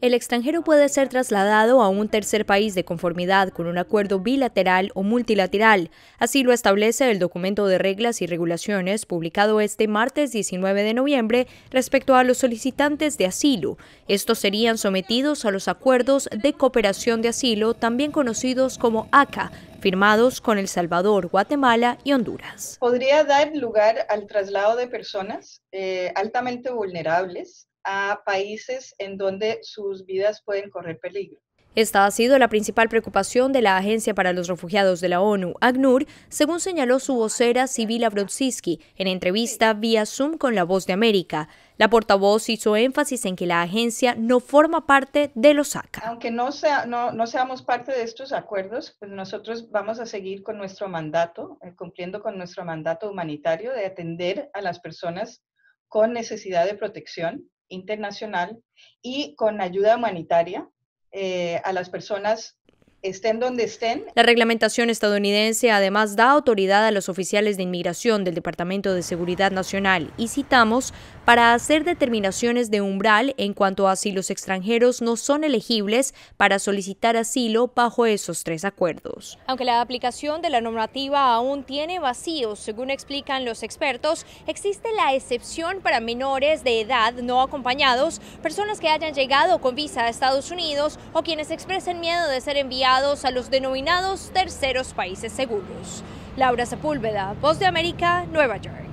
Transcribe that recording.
El extranjero puede ser trasladado a un tercer país de conformidad con un acuerdo bilateral o multilateral. Así lo establece el documento de reglas y regulaciones publicado este martes 19 de noviembre respecto a los solicitantes de asilo. Estos serían sometidos a los acuerdos de cooperación de asilo, también conocidos como ACA, firmados con El Salvador, Guatemala y Honduras. Podría dar lugar al traslado de personas eh, altamente vulnerables a países en donde sus vidas pueden correr peligro. Esta ha sido la principal preocupación de la Agencia para los Refugiados de la ONU, ACNUR, según señaló su vocera Sibila Brodsky en entrevista vía Zoom con La Voz de América. La portavoz hizo énfasis en que la agencia no forma parte de los ACA. Aunque no, sea, no, seamos parte de estos acuerdos, pues nosotros vamos a seguir con nuestro mandato, eh, cumpliendo con nuestro mandato humanitario de atender a las personas con necesidad de protección internacional y con ayuda humanitaria eh, a las personas estén donde estén. La reglamentación estadounidense además da autoridad a los oficiales de inmigración del Departamento de Seguridad Nacional y citamos para hacer determinaciones de umbral en cuanto a si los extranjeros no son elegibles para solicitar asilo bajo esos tres acuerdos. Aunque la aplicación de la normativa aún tiene vacíos, según explican los expertos, existe la excepción para menores de edad no acompañados, personas que hayan llegado con visa a Estados Unidos o quienes expresen miedo de ser enviados a los denominados terceros países seguros. Laura Sepúlveda, Voz de América, Nueva York.